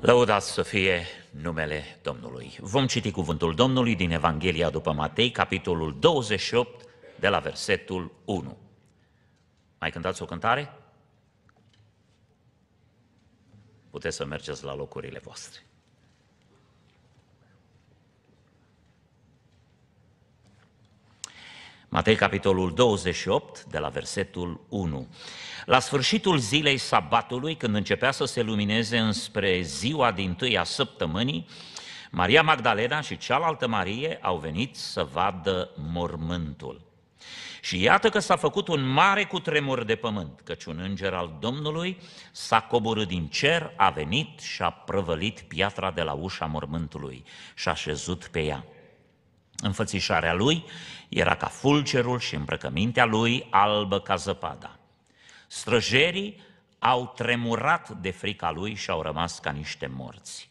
Lăudați să fie numele Domnului. Vom citi cuvântul Domnului din Evanghelia după Matei, capitolul 28, de la versetul 1. Mai cântați o cântare? Puteți să mergeți la locurile voastre. Matei, capitolul 28, de la versetul 1. La sfârșitul zilei sabatului, când începea să se lumineze înspre ziua din a săptămânii, Maria Magdalena și cealaltă Marie au venit să vadă mormântul. Și iată că s-a făcut un mare cutremur de pământ, căci un înger al Domnului s-a coborât din cer, a venit și a prăvălit piatra de la ușa mormântului și a șezut pe ea. Înfățișarea lui era ca fulgerul și îmbrăcămintea lui albă ca zăpada. Străjerii au tremurat de frica lui și au rămas ca niște morți.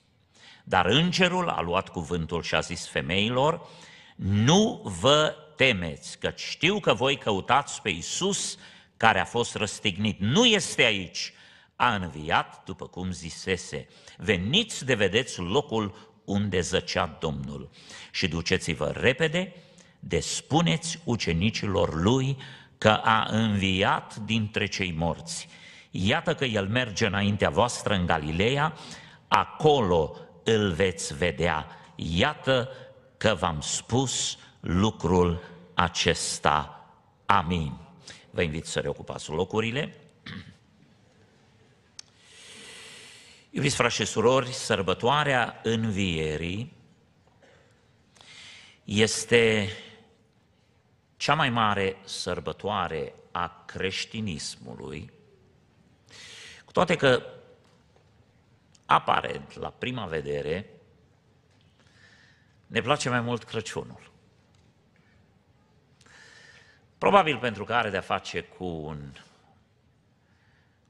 Dar îngerul a luat cuvântul și a zis femeilor, nu vă temeți, că știu că voi căutați pe Isus care a fost răstignit. Nu este aici, a înviat, după cum zisese. Veniți de vedeți locul unde zăcea Domnul. Și duceți-vă repede, despuneți ucenicilor lui că a înviat dintre cei morți. Iată că el merge înaintea voastră în Galileea, acolo îl veți vedea. Iată că v-am spus lucrul acesta. Amin. Vă invit să reocupați locurile. Iubiți frați și surori, sărbătoarea învierii este cea mai mare sărbătoare a creștinismului, cu toate că aparent, la prima vedere, ne place mai mult Crăciunul. Probabil pentru că are de-a face cu un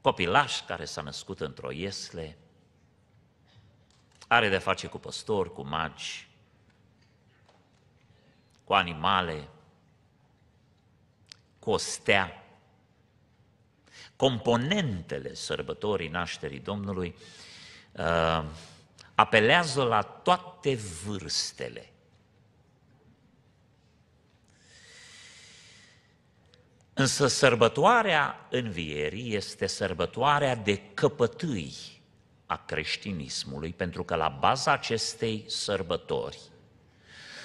copilaș care s-a născut într-o iesle, are de-a face cu păstori, cu magi, cu animale, cu stea. Componentele sărbătorii nașterii Domnului uh, apelează la toate vârstele. Însă sărbătoarea învierii este sărbătoarea de căpătâi, a creștinismului, pentru că la baza acestei sărbători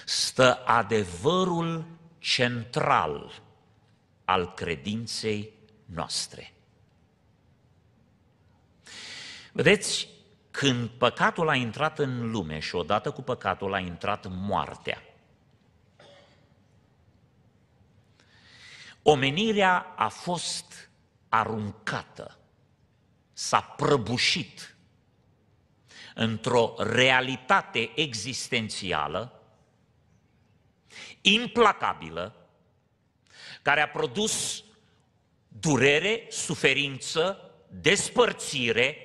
stă adevărul central al credinței noastre. Vedeți, când păcatul a intrat în lume și odată cu păcatul a intrat moartea, omenirea a fost aruncată, s-a prăbușit într-o realitate existențială, implacabilă, care a produs durere, suferință, despărțire,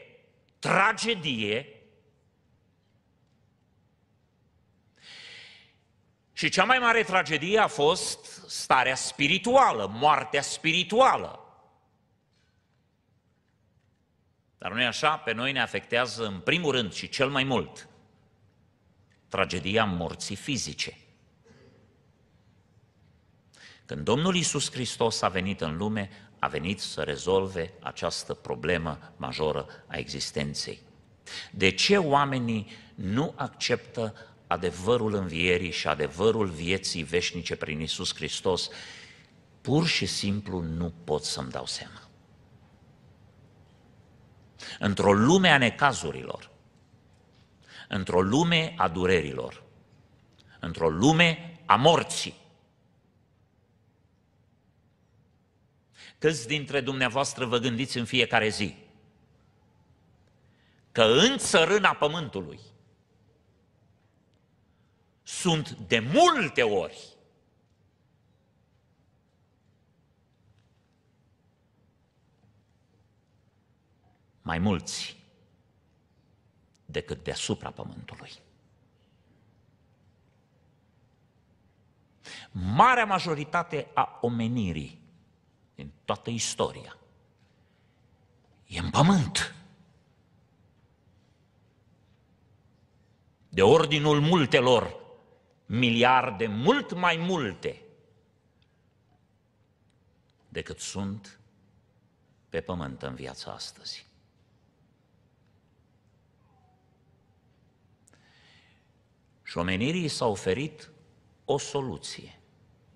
tragedie. Și cea mai mare tragedie a fost starea spirituală, moartea spirituală. Dar nu e așa? Pe noi ne afectează în primul rând și cel mai mult tragedia morții fizice. Când Domnul Isus Hristos a venit în lume, a venit să rezolve această problemă majoră a existenței. De ce oamenii nu acceptă adevărul învierii și adevărul vieții veșnice prin Isus Hristos? Pur și simplu nu pot să-mi dau seama într-o lume a necazurilor, într-o lume a durerilor, într-o lume a morții. Câți dintre dumneavoastră vă gândiți în fiecare zi că în țărâna pământului sunt de multe ori mai mulți decât deasupra pământului. Marea majoritate a omenirii din toată istoria e în pământ. De ordinul multelor, miliarde, mult mai multe decât sunt pe pământ în viața astăzi. Și omenirii s au oferit o soluție.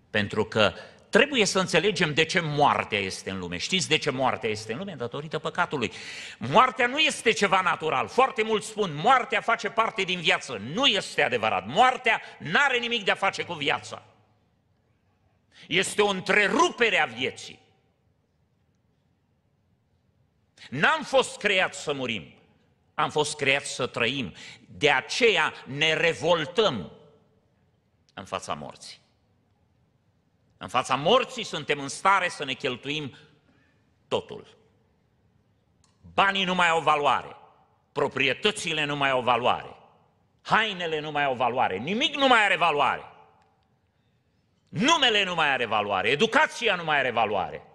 Pentru că trebuie să înțelegem de ce moartea este în lume. Știți de ce moartea este în lume? Datorită păcatului. Moartea nu este ceva natural. Foarte mulți spun, moartea face parte din viață. Nu este adevărat. Moartea nu are nimic de a face cu viața. Este o întrerupere a vieții. N-am fost creat să murim am fost creați să trăim. De aceea ne revoltăm în fața morții. În fața morții suntem în stare să ne cheltuim totul. Banii nu mai au valoare, proprietățile nu mai au valoare, hainele nu mai au valoare, nimic nu mai are valoare. Numele nu mai are valoare, educația nu mai are valoare.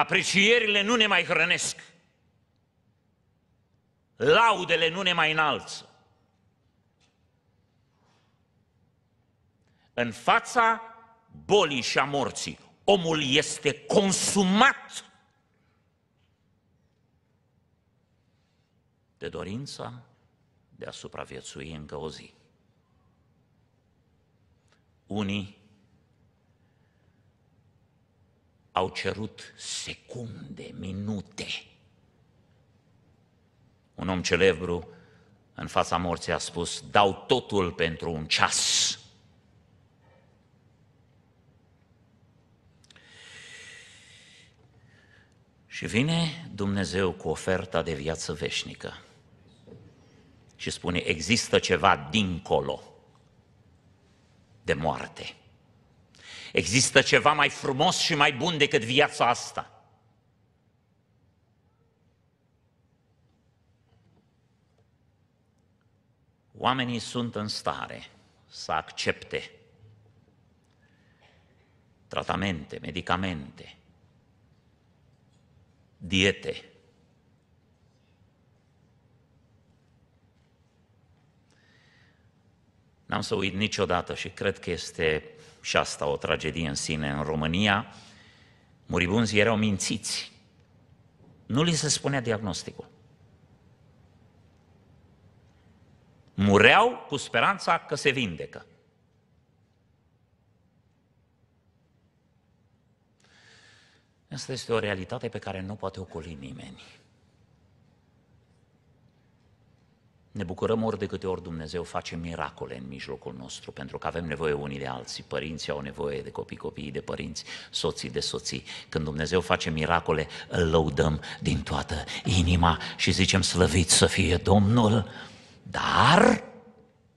Aprecierile nu ne mai hrănesc. Laudele nu ne mai înalță. În fața bolii și a morții, omul este consumat de dorința de a supraviețui încă o zi. Unii au cerut secunde, minute. Un om celebru în fața morții a spus, dau totul pentru un ceas. Și vine Dumnezeu cu oferta de viață veșnică și spune, există ceva dincolo de moarte. Există ceva mai frumos și mai bun decât viața asta. Oamenii sunt în stare să accepte tratamente, medicamente, diete. N-am să uit niciodată și cred că este și asta o tragedie în sine în România, muribunzii erau mințiți. Nu li se spunea diagnosticul. Mureau cu speranța că se vindecă. Asta este o realitate pe care nu poate ocoli nimeni. Ne bucurăm ori de câte ori Dumnezeu face miracole în mijlocul nostru, pentru că avem nevoie unii de alții. Părinții au nevoie de copii, copiii de părinți, soții de soții. Când Dumnezeu face miracole, îl lăudăm din toată inima și zicem slăvit să fie Domnul, dar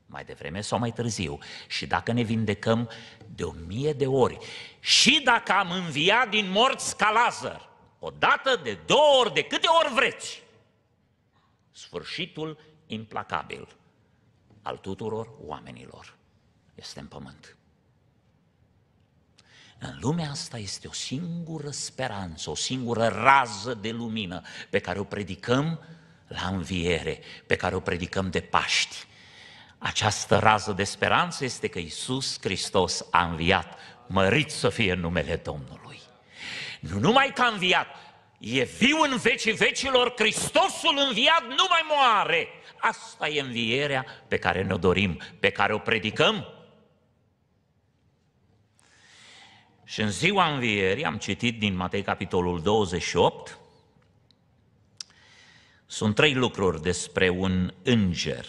mai devreme sau mai târziu. Și dacă ne vindecăm de o mie de ori și dacă am înviat din morți ca Lazar, o dată, de două ori, de câte ori vreți, sfârșitul implacabil al tuturor oamenilor este în pământ. În lumea asta este o singură speranță, o singură rază de lumină pe care o predicăm la înviere, pe care o predicăm de Paști. Această rază de speranță este că Isus Hristos a înviat, mărit să fie numele Domnului. Nu numai că a înviat, e viu în vecii vecilor, Hristosul înviat nu mai moare. Asta e învierea pe care ne-o dorim, pe care o predicăm. Și în ziua învierii, am citit din Matei capitolul 28, sunt trei lucruri despre un înger,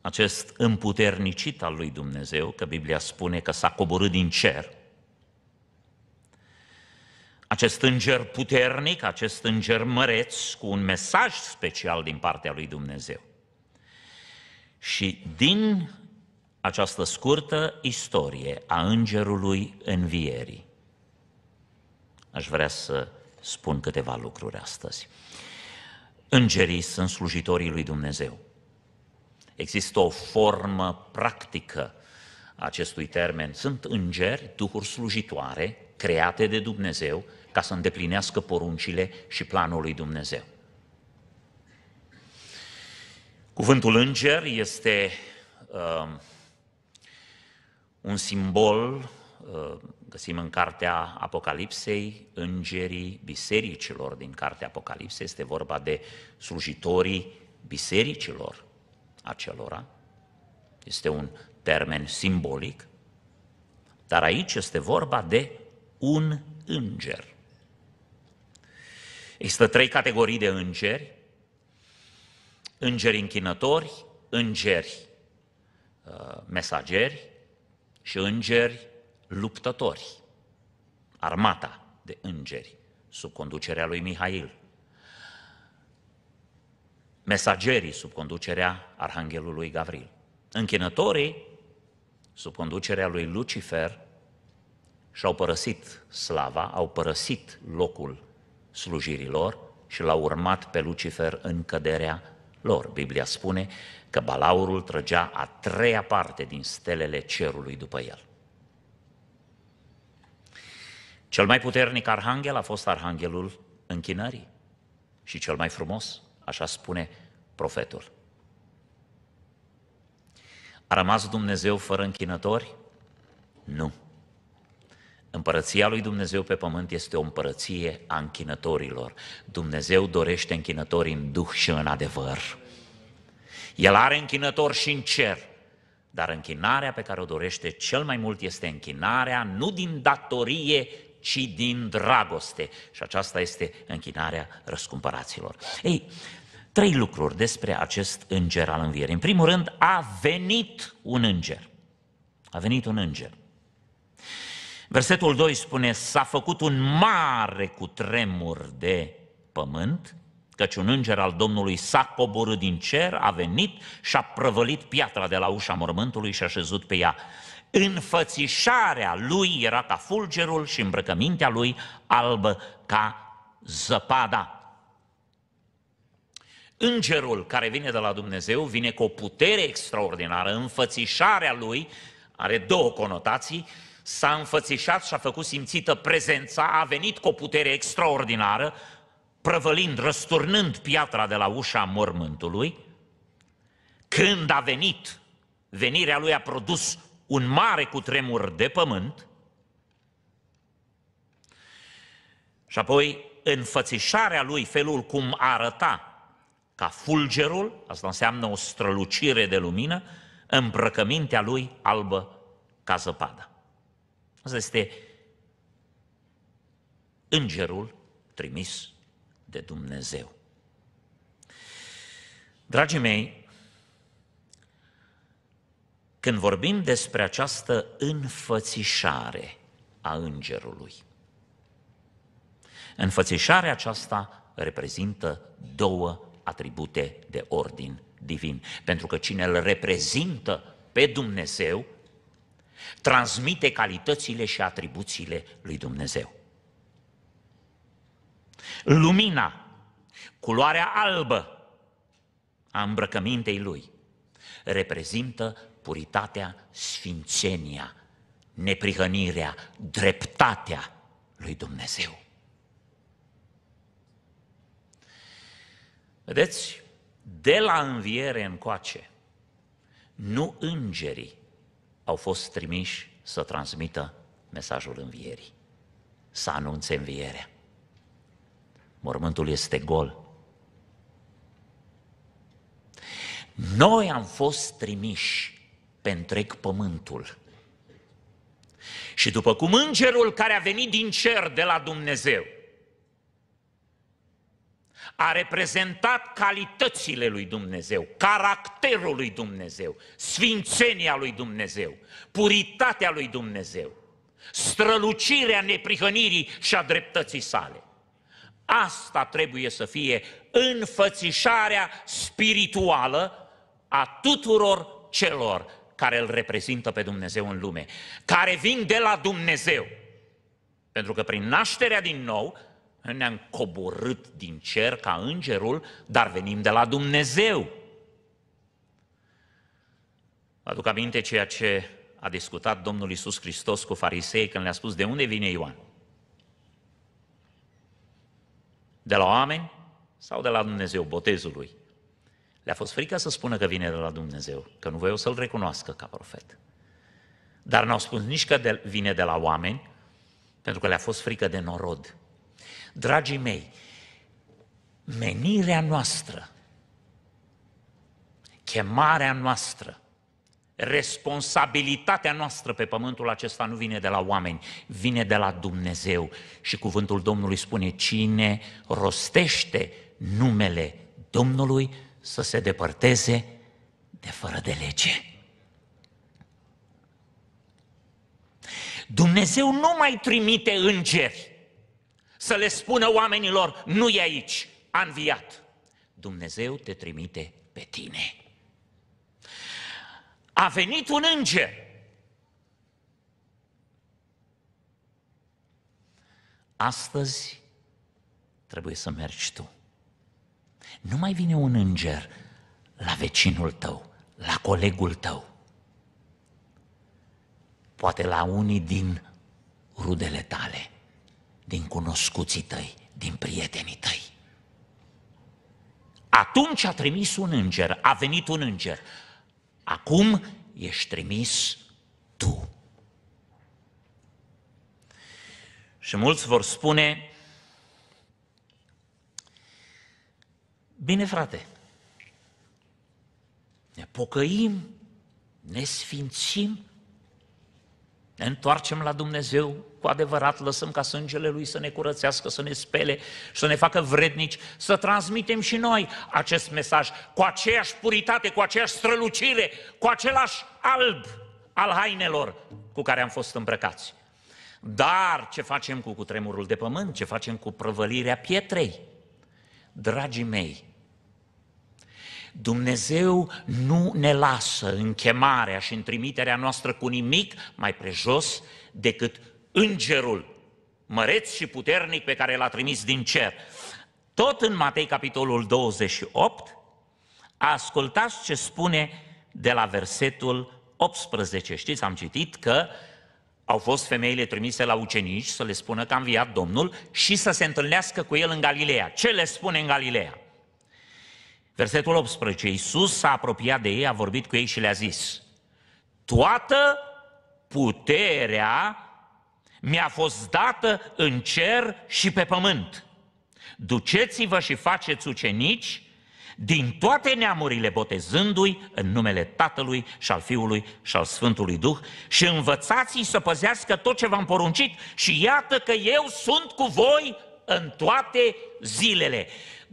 acest împuternicit al lui Dumnezeu, că Biblia spune că s-a coborât din cer – acest înger puternic, acest înger măreț, cu un mesaj special din partea lui Dumnezeu. Și din această scurtă istorie a îngerului învierii, aș vrea să spun câteva lucruri astăzi. Îngerii sunt slujitorii lui Dumnezeu. Există o formă practică a acestui termen. Sunt îngeri, duhuri slujitoare, create de Dumnezeu, ca să îndeplinească poruncile și planul lui Dumnezeu. Cuvântul înger este uh, un simbol, uh, găsim în cartea Apocalipsei, îngerii bisericilor din cartea Apocalipsei, este vorba de slujitorii bisericilor acelora. Este un termen simbolic, dar aici este vorba de un înger. Există trei categorii de îngeri. Îngeri închinători, îngeri uh, mesageri și îngeri luptători. Armata de îngeri sub conducerea lui Mihail. Mesagerii sub conducerea Arhanghelului Gavril. Închinătorii sub conducerea lui Lucifer și-au părăsit slava, au părăsit locul slujirilor și l au urmat pe Lucifer în căderea lor. Biblia spune că balaurul trăgea a treia parte din stelele cerului după el. Cel mai puternic arhanghel a fost arhanghelul închinării și cel mai frumos, așa spune profetul. A rămas Dumnezeu fără închinători? Nu. Împărăția lui Dumnezeu pe pământ este o împărăție a închinătorilor. Dumnezeu dorește închinători în duh și în adevăr. El are închinător și în cer, dar închinarea pe care o dorește cel mai mult este închinarea nu din datorie, ci din dragoste. Și aceasta este închinarea răscumpăraților. Ei, trei lucruri despre acest înger al învierii. În primul rând, a venit un înger. A venit un înger. Versetul 2 spune, s-a făcut un mare cutremur de pământ, căci un înger al Domnului s-a coborât din cer, a venit și a prăvălit piatra de la ușa mormântului și a șezut pe ea. Înfățișarea lui era ca fulgerul și îmbrăcămintea lui albă ca zăpada. Îngerul care vine de la Dumnezeu vine cu o putere extraordinară, înfățișarea lui are două conotații, s-a înfățișat și a făcut simțită prezența, a venit cu o putere extraordinară, prăvălind, răsturnând piatra de la ușa mormântului. Când a venit, venirea lui a produs un mare cutremur de pământ. Și apoi înfățișarea lui, felul cum arăta, ca fulgerul, asta înseamnă o strălucire de lumină, îmbrăcămintea lui albă ca zăpada. Asta este îngerul trimis de Dumnezeu. Dragii mei, când vorbim despre această înfățișare a îngerului, înfățișarea aceasta reprezintă două atribute de ordin divin, pentru că cine îl reprezintă pe Dumnezeu transmite calitățile și atribuțiile lui Dumnezeu. Lumina, culoarea albă a îmbrăcămintei lui, reprezintă puritatea, sfințenia, neprihănirea, dreptatea lui Dumnezeu. Vedeți, de la înviere încoace, nu îngerii au fost trimiși să transmită mesajul învierii, să anunțe învierea. Mormântul este gol. Noi am fost trimiși pe întreg pământul. Și după cum îngerul care a venit din cer de la Dumnezeu a reprezentat calitățile lui Dumnezeu, caracterul lui Dumnezeu, sfințenia lui Dumnezeu, puritatea lui Dumnezeu, strălucirea neprihănirii și a dreptății sale. Asta trebuie să fie înfățișarea spirituală a tuturor celor care îl reprezintă pe Dumnezeu în lume, care vin de la Dumnezeu. Pentru că prin nașterea din nou, ne-am coborât din cer ca îngerul, dar venim de la Dumnezeu. Vă aduc aminte ceea ce a discutat Domnul Isus Hristos cu farisei când le-a spus de unde vine Ioan? De la oameni sau de la Dumnezeu, botezul lui? Le-a fost frică să spună că vine de la Dumnezeu, că nu voiau să-l recunoască ca profet. Dar n-au spus nici că de, vine de la oameni, pentru că le-a fost frică de norod. Dragii mei, menirea noastră, chemarea noastră, responsabilitatea noastră pe pământul acesta nu vine de la oameni, vine de la Dumnezeu. Și cuvântul Domnului spune, cine rostește numele Domnului să se depărteze de fără de lege. Dumnezeu nu mai trimite îngeri să le spună oamenilor, nu e aici, a înviat. Dumnezeu te trimite pe tine. A venit un înger. Astăzi trebuie să mergi tu. Nu mai vine un înger la vecinul tău, la colegul tău, poate la unii din rudele tale din cunoscuții tăi, din prietenii tăi. Atunci a trimis un înger, a venit un înger. Acum ești trimis tu. Și mulți vor spune, bine frate, ne pocăim, ne sfințim, ne întoarcem la Dumnezeu, cu adevărat, lăsăm ca sângele Lui să ne curățească, să ne spele și să ne facă vrednici, să transmitem și noi acest mesaj cu aceeași puritate, cu aceeași strălucire, cu același alb al hainelor cu care am fost îmbrăcați. Dar ce facem cu cutremurul de pământ? Ce facem cu prăvălirea pietrei? Dragii mei, Dumnezeu nu ne lasă în chemarea și în trimiterea noastră cu nimic mai prejos decât îngerul măreț și puternic pe care l-a trimis din cer. Tot în Matei capitolul 28, ascultați ce spune de la versetul 18. Știți, am citit că au fost femeile trimise la ucenici să le spună că a înviat Domnul și să se întâlnească cu el în Galileea. Ce le spune în Galileea? Versetul 18. Iisus s-a apropiat de ei, a vorbit cu ei și le-a zis, Toată puterea mi-a fost dată în cer și pe pământ. Duceți-vă și faceți ucenici din toate neamurile, botezându-i în numele Tatălui și al Fiului și al Sfântului Duh și învățați-i să păzească tot ce v-am poruncit și iată că eu sunt cu voi în toate zilele.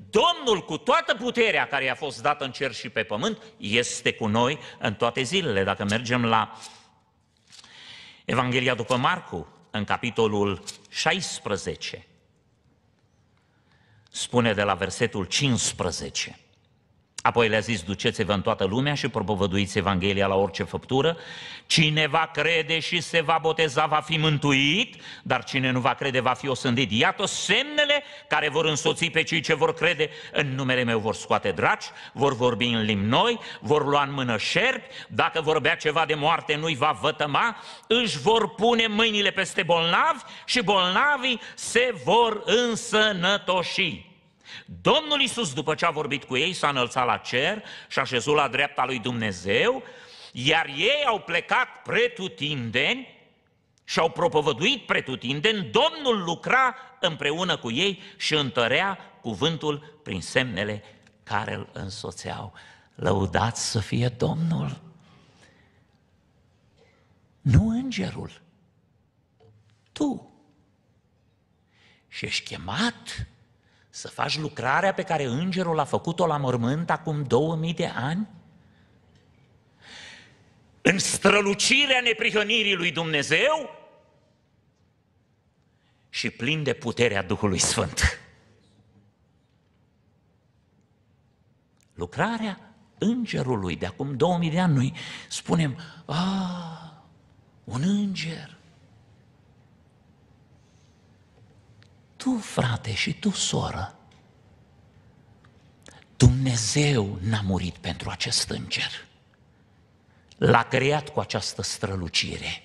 Domnul cu toată puterea care i-a fost dată în cer și pe pământ este cu noi în toate zilele. Dacă mergem la Evanghelia după Marcu, în capitolul 16, spune de la versetul 15, Apoi le-a zis, duceți-vă în toată lumea și propovăduiți Evanghelia la orice făptură. Cine va crede și se va boteza va fi mântuit, dar cine nu va crede va fi osândit. Iată semnele care vor însoți pe cei ce vor crede în numele meu, vor scoate draci, vor vorbi în limbi noi, vor lua în mână șerpi, dacă vorbea ceva de moarte nu-i va vătăma, își vor pune mâinile peste bolnavi și bolnavii se vor însănătoși. Domnul Isus, după ce a vorbit cu ei, s-a înălțat la cer și a șezut la dreapta lui Dumnezeu, iar ei au plecat pretutindeni și au propovăduit pretutindeni, Domnul lucra împreună cu ei și întărea cuvântul prin semnele care îl însoțeau. Lăudați să fie Domnul! Nu îngerul, tu. Și ești chemat să faci lucrarea pe care îngerul a făcut-o la mormânt acum 2000 de ani? În strălucirea neprihănirii lui Dumnezeu și plin de puterea Duhului Sfânt. Lucrarea îngerului de acum 2000 de ani, noi spunem, a, ah, un înger, tu, frate, și tu, soră, Dumnezeu n-a murit pentru acest înger. L-a creat cu această strălucire.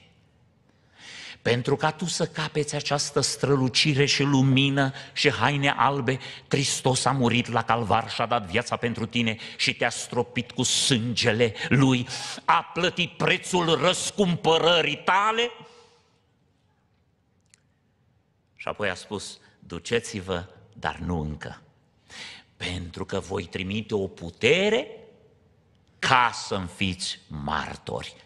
Pentru ca tu să capeți această strălucire și lumină și haine albe, Hristos a murit la calvar și a dat viața pentru tine și te-a stropit cu sângele Lui, a plătit prețul răscumpărării tale și apoi a spus, duceți-vă, dar nu încă. Pentru că voi trimite o putere ca să fiți martori.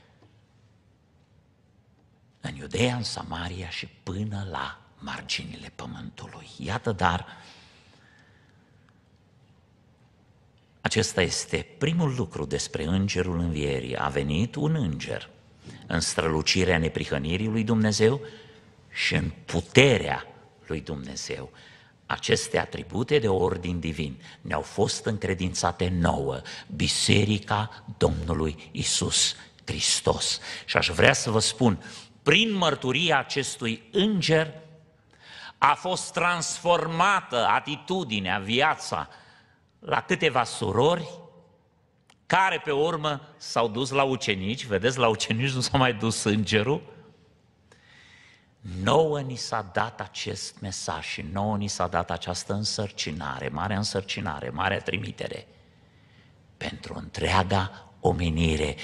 În Iudeea, în Samaria și până la marginile pământului. Iată dar, acesta este primul lucru despre îngerul învierii. A venit un înger în strălucirea neprihănirii lui Dumnezeu și în puterea lui Dumnezeu. Aceste atribute de ordin divin ne-au fost încredințate nouă, Biserica Domnului Isus Hristos. Și aș vrea să vă spun, prin mărturia acestui înger a fost transformată atitudinea, viața la câteva surori care pe urmă s-au dus la ucenici, vedeți, la ucenici nu s-a mai dus îngerul, Nouă ni s-a dat acest mesaj și nouă ni s-a dat această însărcinare, mare însărcinare, mare trimitere pentru întreaga omenire.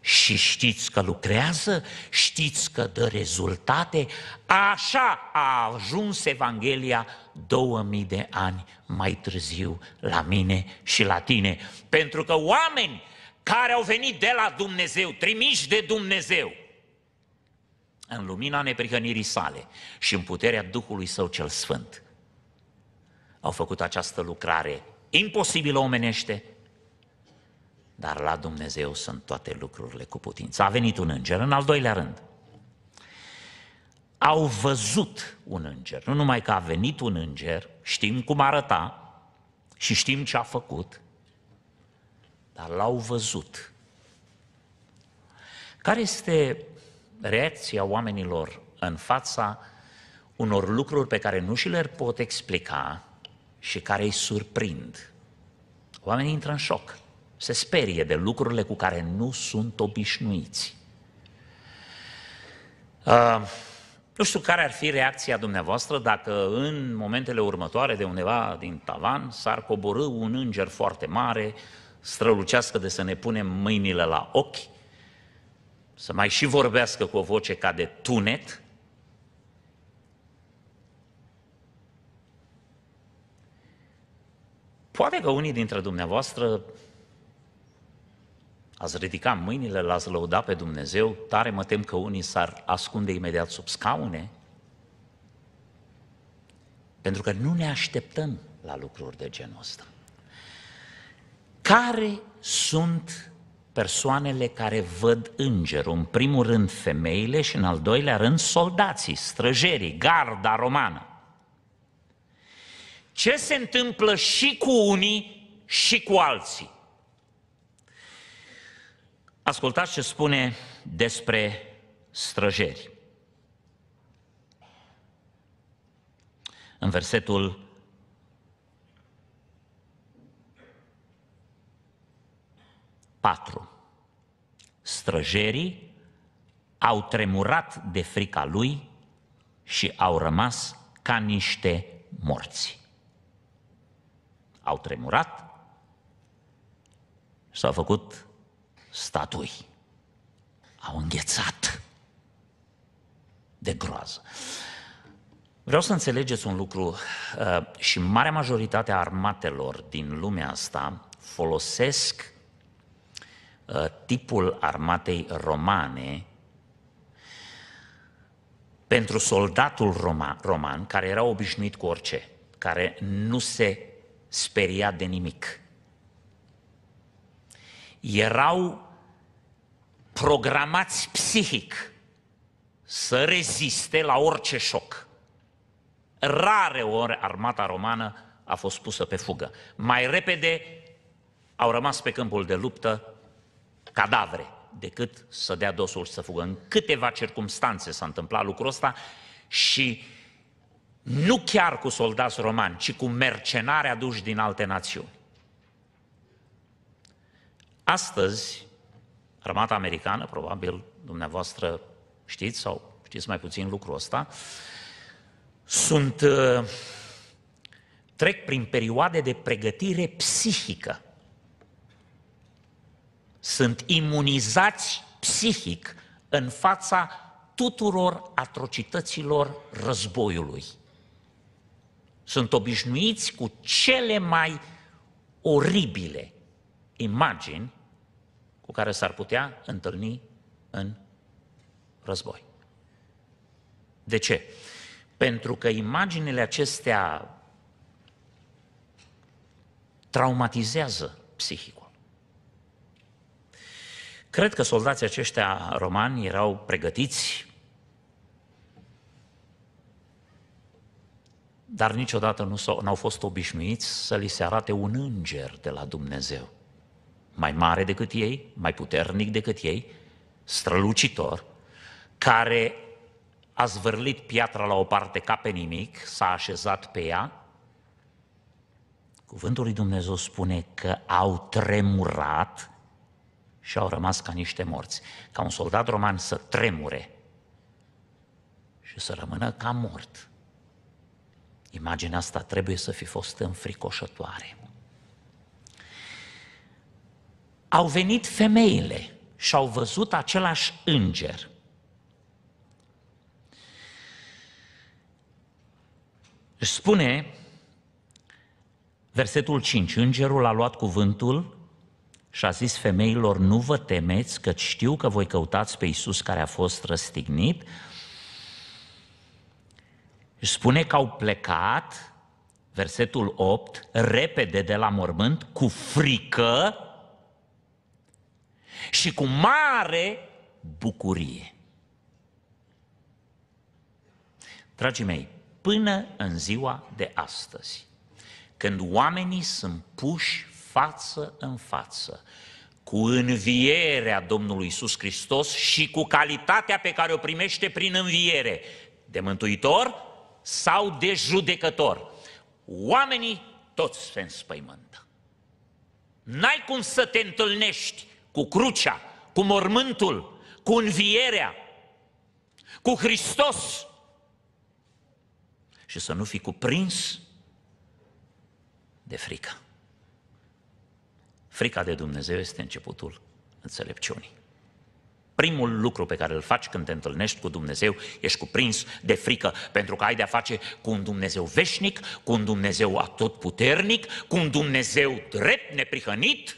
Și știți că lucrează, știți că dă rezultate, așa a ajuns Evanghelia 2000 de ani mai târziu la mine și la tine. Pentru că oameni care au venit de la Dumnezeu, trimiși de Dumnezeu, în lumina neprihănirii sale și în puterea Duhului Său cel Sfânt. Au făcut această lucrare imposibilă omenește, dar la Dumnezeu sunt toate lucrurile cu putință. A venit un înger, în al doilea rând. Au văzut un înger, nu numai că a venit un înger, știm cum arăta și știm ce a făcut, dar l-au văzut. Care este reacția oamenilor în fața unor lucruri pe care nu și le pot explica și care îi surprind. Oamenii intră în șoc, se sperie de lucrurile cu care nu sunt obișnuiți. Uh, nu știu care ar fi reacția dumneavoastră dacă în momentele următoare de undeva din tavan s-ar coborâ un înger foarte mare, strălucească de să ne punem mâinile la ochi să mai și vorbească cu o voce ca de tunet, poate că unii dintre dumneavoastră ați ridica mâinile, l-ați lăuda pe Dumnezeu, tare mă tem că unii s-ar ascunde imediat sub scaune, pentru că nu ne așteptăm la lucruri de genul ăsta. Care sunt persoanele care văd îngerul, în primul rând femeile și în al doilea rând soldații, străjerii, garda romană. Ce se întâmplă și cu unii și cu alții? Ascultați ce spune despre străjeri. În versetul 4. Străjerii au tremurat de frica lui și au rămas ca niște morți. Au tremurat, s-au făcut statui, au înghețat de groază. Vreau să înțelegeți un lucru uh, și marea majoritate a armatelor din lumea asta folosesc Uh, tipul armatei romane, pentru soldatul roma, roman, care era obișnuit cu orice, care nu se speria de nimic. Erau programați psihic să reziste la orice șoc. Rare ori armata romană a fost pusă pe fugă. Mai repede au rămas pe câmpul de luptă cadavre, decât să dea dosul să fugă. În câteva circumstanțe s-a întâmplat lucrul ăsta și nu chiar cu soldați romani, ci cu mercenari aduși din alte națiuni. Astăzi, armata americană, probabil dumneavoastră știți sau știți mai puțin lucrul ăsta, sunt, uh, trec prin perioade de pregătire psihică sunt imunizați psihic în fața tuturor atrocităților războiului. Sunt obișnuiți cu cele mai oribile imagini cu care s-ar putea întâlni în război. De ce? Pentru că imaginile acestea traumatizează psihicul. Cred că soldații aceștia romani erau pregătiți, dar niciodată nu au fost obișnuiți să li se arate un înger de la Dumnezeu, mai mare decât ei, mai puternic decât ei, strălucitor, care a zvârlit piatra la o parte ca pe nimic, s-a așezat pe ea. Cuvântul lui Dumnezeu spune că au tremurat și au rămas ca niște morți, ca un soldat roman să tremure și să rămână ca mort. Imaginea asta trebuie să fi fost înfricoșătoare. Au venit femeile și au văzut același înger. Își spune versetul 5, îngerul a luat cuvântul și a zis femeilor, nu vă temeți că știu că voi căutați pe Iisus care a fost răstignit. Și spune că au plecat, versetul 8, repede de la mormânt, cu frică și cu mare bucurie. Dragii mei, până în ziua de astăzi, când oamenii sunt puși față în față cu învierea Domnului Isus Hristos și cu calitatea pe care o primește prin înviere, de mântuitor sau de judecător. Oamenii toți se înspăimântă. N-ai cum să te întâlnești cu crucea, cu mormântul, cu învierea, cu Hristos și să nu fi cuprins de frică. Frica de Dumnezeu este începutul înțelepciunii. Primul lucru pe care îl faci când te întâlnești cu Dumnezeu, ești cuprins de frică, pentru că ai de-a face cu un Dumnezeu veșnic, cu un Dumnezeu atotputernic, cu un Dumnezeu drept, neprihănit.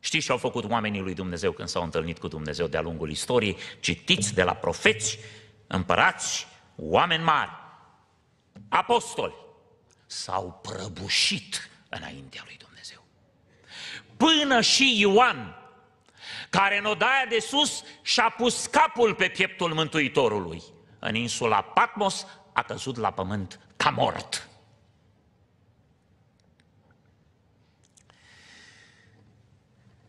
Știți ce au făcut oamenii lui Dumnezeu când s-au întâlnit cu Dumnezeu de-a lungul istoriei? Citiți de la profeți, împărați, oameni mari, apostoli. S-au prăbușit înaintea lui Dumnezeu până și Ioan, care în odaia de sus și-a pus capul pe pieptul Mântuitorului. În insula Patmos a căzut la pământ ca mort.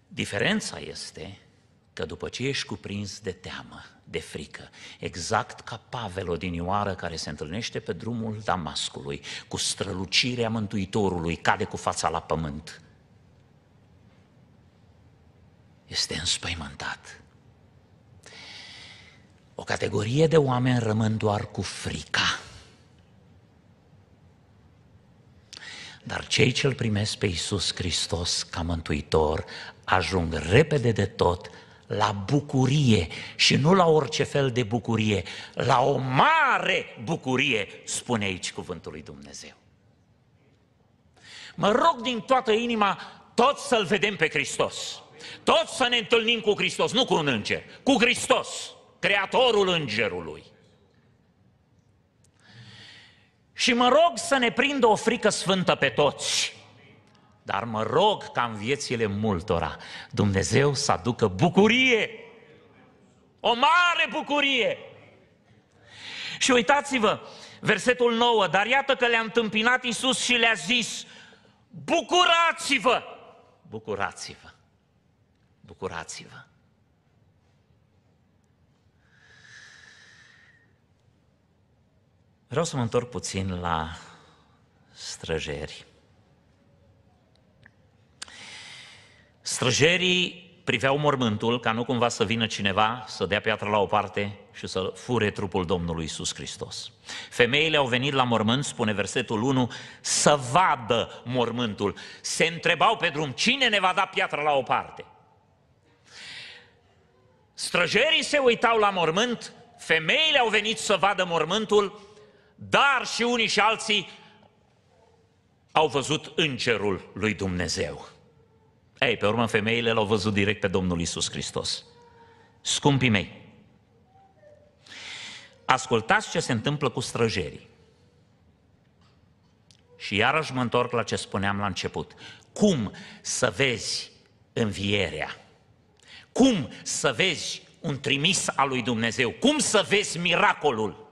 Diferența este că după ce ești cuprins de teamă, de frică, exact ca Pavel odinioară care se întâlnește pe drumul Damascului cu strălucirea Mântuitorului, cade cu fața la pământ – este înspăimântat. O categorie de oameni rămân doar cu frica. Dar cei ce îl primesc pe Iisus Hristos ca mântuitor ajung repede de tot la bucurie și nu la orice fel de bucurie, la o mare bucurie, spune aici cuvântul lui Dumnezeu. Mă rog din toată inima tot să-L vedem pe Hristos. Toți să ne întâlnim cu Hristos, nu cu un înger, cu Hristos, Creatorul Îngerului. Și mă rog să ne prindă o frică sfântă pe toți. Dar mă rog ca în viețile multora Dumnezeu să aducă bucurie. O mare bucurie. Și uitați-vă, versetul 9, dar iată că le-a întâmpinat Iisus și le-a zis, bucurați-vă, bucurați-vă bucurați-vă. Vreau să mă întorc puțin la străjeri. Străjerii priveau mormântul ca nu cumva să vină cineva să dea piatra la o parte și să fure trupul Domnului Isus Hristos. Femeile au venit la mormânt, spune versetul 1, să vadă mormântul. Se întrebau pe drum, cine ne va da piatra la o parte? Străjerii se uitau la mormânt, femeile au venit să vadă mormântul, dar și unii și alții au văzut îngerul lui Dumnezeu. Ei, pe urmă, femeile l-au văzut direct pe Domnul Isus Hristos. Scumpii mei, ascultați ce se întâmplă cu străjerii. Și iarăși mă întorc la ce spuneam la început. Cum să vezi învierea? Cum să vezi un trimis al lui Dumnezeu? Cum să vezi miracolul?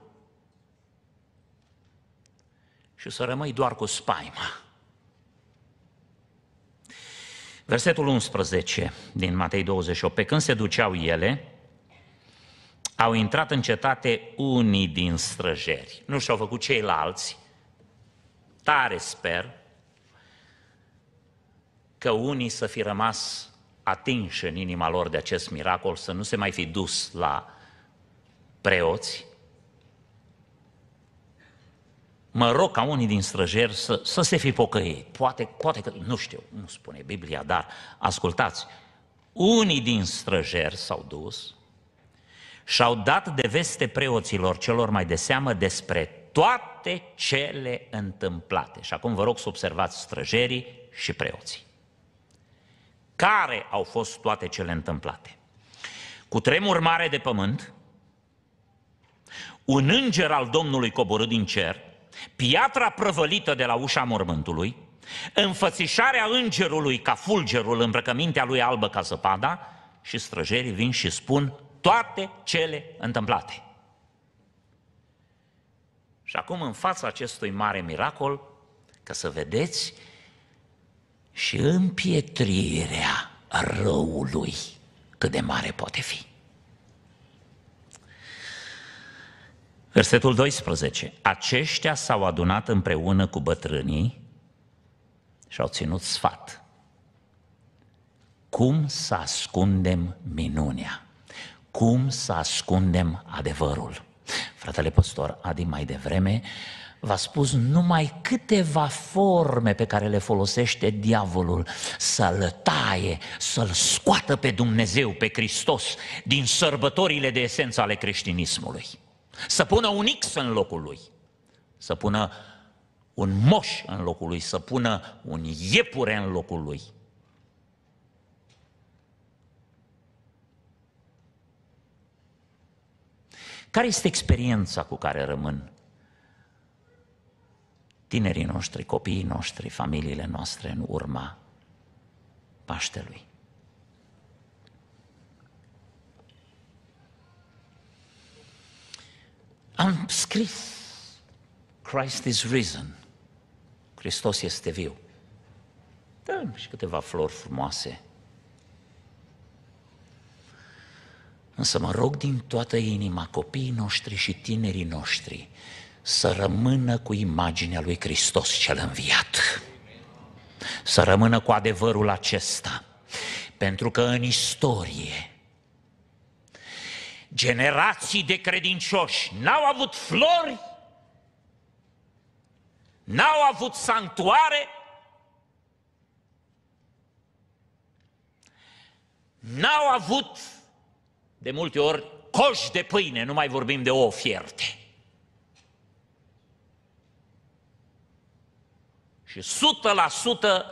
Și să rămâi doar cu spaima. Versetul 11 din Matei 28. Pe când se duceau ele, au intrat în cetate unii din străjeri. Nu și-au făcut ceilalți. Tare sper că unii să fi rămas atinși în inima lor de acest miracol, să nu se mai fi dus la preoți, mă rog ca unii din străjeri să, să se fi pocăit. Poate, poate că, nu știu, nu spune Biblia, dar ascultați, unii din străjeri s-au dus și-au dat de veste preoților celor mai de seamă despre toate cele întâmplate. Și acum vă rog să observați străjerii și preoții care au fost toate cele întâmplate. Cu tremur mare de pământ, un înger al Domnului coborât din cer, piatra prăvălită de la ușa mormântului, înfățișarea îngerului ca fulgerul, îmbrăcămintea lui albă ca zăpada și străjerii vin și spun toate cele întâmplate. Și acum în fața acestui mare miracol, ca să vedeți și împietrirea răului cât de mare poate fi. Versetul 12. Aceștia s-au adunat împreună cu bătrânii și au ținut sfat. Cum să ascundem minunea? Cum să ascundem adevărul? Fratele păstor Adi mai devreme v-a spus numai câteva forme pe care le folosește diavolul să-l taie, să-l scoată pe Dumnezeu, pe Hristos, din sărbătorile de esență ale creștinismului. Să pună un X în locul lui, să pună un moș în locul lui, să pună un iepure în locul lui. Care este experiența cu care rămân tinerii noștri, copiii noștri, familiile noastre în urma Paștelui. Am scris Christ is risen. Hristos este viu. Da, și câteva flori frumoase. Însă mă rog din toată inima copiii noștri și tinerii noștri să rămână cu imaginea lui Hristos cel înviat. Să rămână cu adevărul acesta. Pentru că în istorie generații de credincioși n-au avut flori, n-au avut sanctuare, n-au avut de multe ori coși de pâine, nu mai vorbim de ouă fierte. Și 100%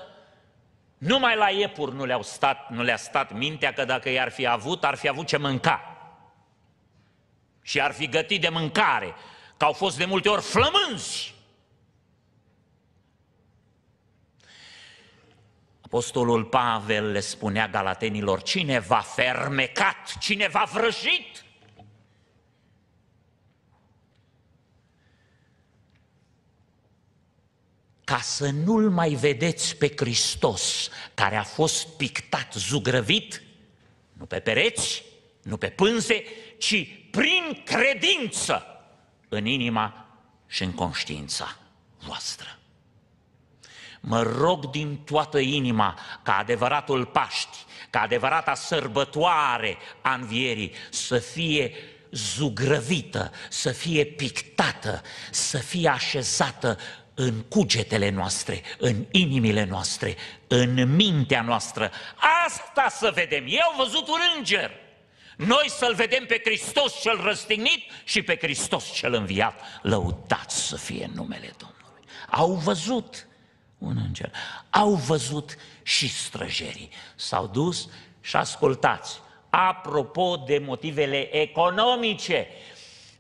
numai la iepuri nu, le-au stat, nu le-a stat mintea că dacă i-ar fi avut, ar fi avut ce mânca. Și ar fi gătit de mâncare, că au fost de multe ori flămânzi. Apostolul Pavel le spunea galatenilor, cine va fermecat, cine va vrăjit, ca să nu-L mai vedeți pe Hristos, care a fost pictat, zugrăvit, nu pe pereți, nu pe pânze, ci prin credință în inima și în conștiința voastră. Mă rog din toată inima ca adevăratul Paști, ca adevărata sărbătoare a învierii să fie zugrăvită, să fie pictată, să fie așezată în cugetele noastre, în inimile noastre, în mintea noastră. Asta să vedem. Eu am văzut un înger. Noi să-L vedem pe Hristos cel răstignit și pe Hristos cel înviat. Lăudat să fie numele Domnului. Au văzut un înger. Au văzut și străjerii. S-au dus și ascultați. Apropo de motivele economice,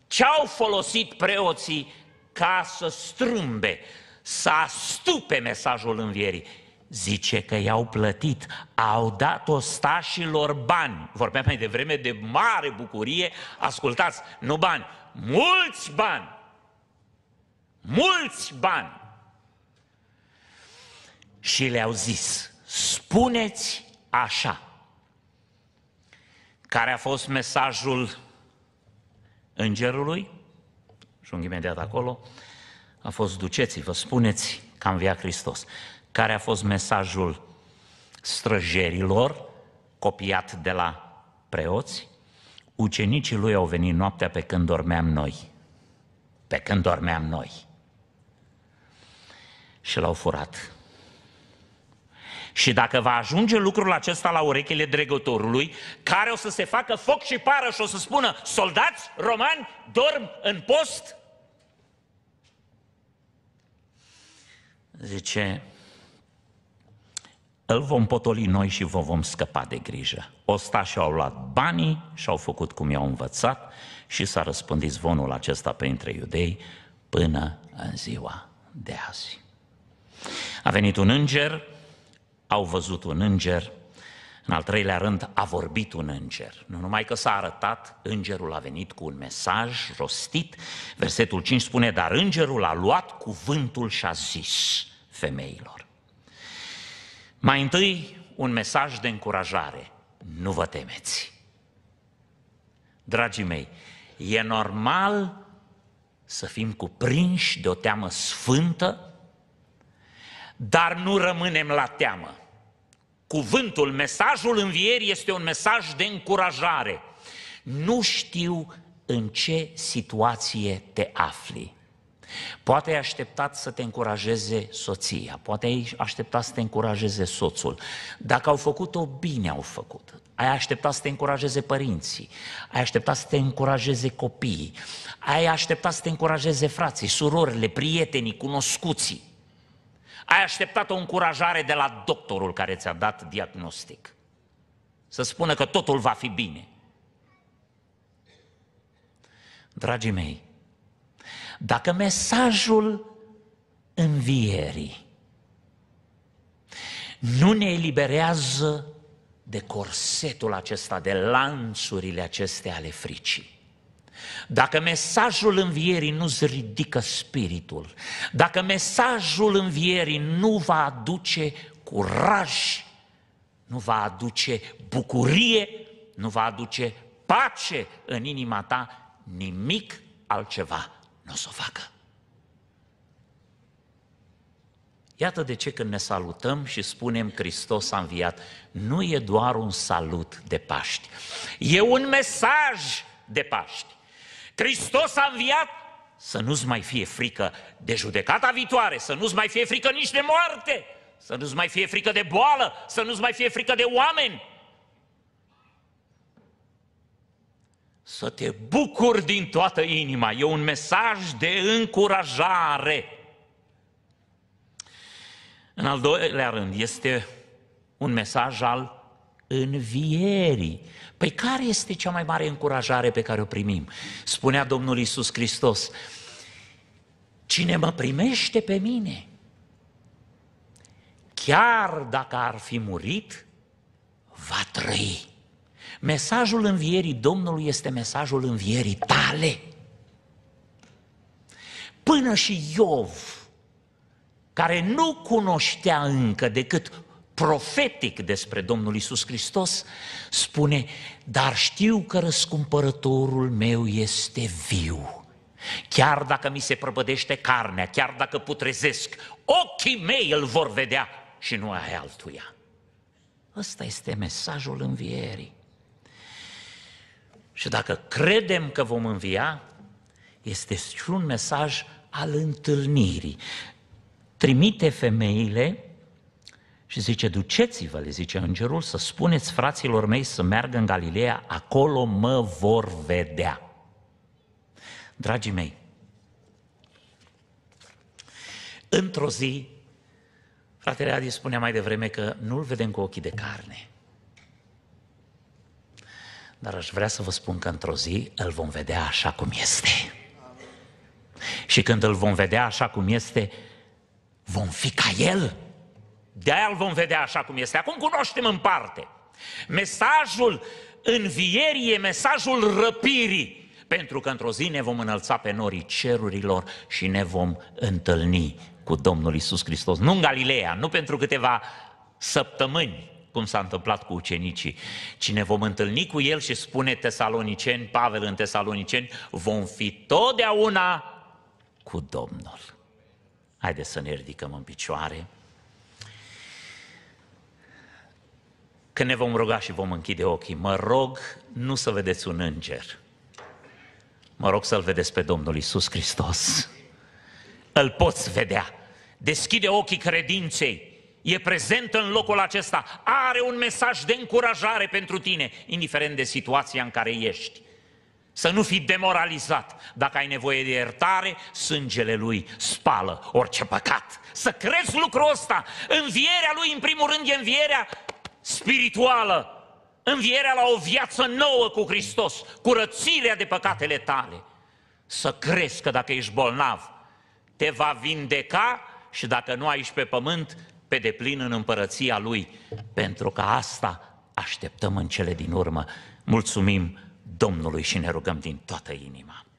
ce au folosit preoții ca să strâmbe, să astupe mesajul învierii. Zice că i-au plătit, au dat ostașilor bani. Vorbeam mai devreme de mare bucurie, ascultați, nu bani, mulți bani! Mulți bani! Și le-au zis, spuneți așa, care a fost mesajul îngerului? Ajung imediat acolo. A fost duceți, vă spuneți că a înviat Hristos. Care a fost mesajul străjerilor, copiat de la preoți? Ucenicii lui au venit noaptea pe când dormeam noi. Pe când dormeam noi. Și l-au furat. Și dacă va ajunge lucrul acesta la urechile dregătorului, care o să se facă foc și pară și o să spună, soldați romani, dorm în post, zice, îl vom potoli noi și vă vom scăpa de grijă. și au luat banii și au făcut cum i-au învățat și s-a răspândit zvonul acesta pe între iudei până în ziua de azi. A venit un înger, au văzut un înger, în al treilea rând a vorbit un înger. Nu numai că s-a arătat, îngerul a venit cu un mesaj rostit. Versetul 5 spune, dar îngerul a luat cuvântul și a zis femeilor. Mai întâi, un mesaj de încurajare. Nu vă temeți. Dragii mei, e normal să fim cuprinși de o teamă sfântă, dar nu rămânem la teamă. Cuvântul, mesajul învierii este un mesaj de încurajare. Nu știu în ce situație te afli. Poate ai așteptat să te încurajeze soția, poate ai așteptat să te încurajeze soțul. Dacă au făcut-o, bine au făcut. Ai așteptat să te încurajeze părinții, ai așteptat să te încurajeze copiii, ai așteptat să te încurajeze frații, surorile, prietenii, cunoscuții. Ai așteptat o încurajare de la doctorul care ți-a dat diagnostic. Să spună că totul va fi bine. Dragii mei, dacă mesajul învierii nu ne eliberează de corsetul acesta, de lanțurile acestea ale fricii, dacă mesajul învierii nu îți ridică spiritul, dacă mesajul învierii nu va aduce curaj, nu va aduce bucurie, nu va aduce pace în inima ta, nimic altceva nu o să o facă. Iată de ce când ne salutăm și spunem Hristos a înviat, nu e doar un salut de Paști, e un mesaj de Paști. Hristos a înviat să nu-ți mai fie frică de judecata viitoare, să nu-ți mai fie frică nici de moarte, să nu-ți mai fie frică de boală, să nu-ți mai fie frică de oameni, să te bucuri din toată inima. E un mesaj de încurajare. În al doilea rând, este un mesaj al învierii. Păi care este cea mai mare încurajare pe care o primim? Spunea Domnul Isus Hristos, cine mă primește pe mine, chiar dacă ar fi murit, va trăi. Mesajul învierii Domnului este mesajul învierii tale. Până și Iov, care nu cunoștea încă decât profetic despre Domnul Isus Hristos, spune, dar știu că răscumpărătorul meu este viu. Chiar dacă mi se prăbădește carnea, chiar dacă putrezesc, ochii mei îl vor vedea și nu ai altuia. Ăsta este mesajul învierii. Și dacă credem că vom învia, este și un mesaj al întâlnirii. Trimite femeile și zice, duceți-vă, le zice îngerul, să spuneți fraților mei să meargă în Galileea, acolo mă vor vedea. Dragii mei, într-o zi, fratele Adi spunea mai devreme că nu-l vedem cu ochii de carne, dar aș vrea să vă spun că într-o zi îl vom vedea așa cum este. Și când îl vom vedea așa cum este, vom fi ca el. De-aia îl vom vedea așa cum este. Acum cunoaștem în parte. Mesajul învierii e mesajul răpirii. Pentru că într-o zi ne vom înălța pe norii cerurilor și ne vom întâlni cu Domnul Isus Hristos. Nu în Galileea, nu pentru câteva săptămâni, cum s-a întâmplat cu ucenicii, ci ne vom întâlni cu el și spune tesaloniceni, Pavel în tesaloniceni, vom fi totdeauna cu Domnul. Haideți să ne ridicăm în picioare. Când ne vom ruga și vom închide ochii, mă rog nu să vedeți un înger, mă rog să-L vedeți pe Domnul Isus Hristos. Îl poți vedea. Deschide ochii credinței e prezent în locul acesta, are un mesaj de încurajare pentru tine, indiferent de situația în care ești. Să nu fii demoralizat. Dacă ai nevoie de iertare, sângele lui spală orice păcat. Să crezi lucrul ăsta. Învierea lui, în primul rând, e învierea spirituală. Învierea la o viață nouă cu Hristos, curățirea de păcatele tale. Să crezi că dacă ești bolnav, te va vindeca și dacă nu ai ești pe pământ, pe deplin în împărăția Lui, pentru că asta așteptăm în cele din urmă. Mulțumim Domnului și ne rugăm din toată inima.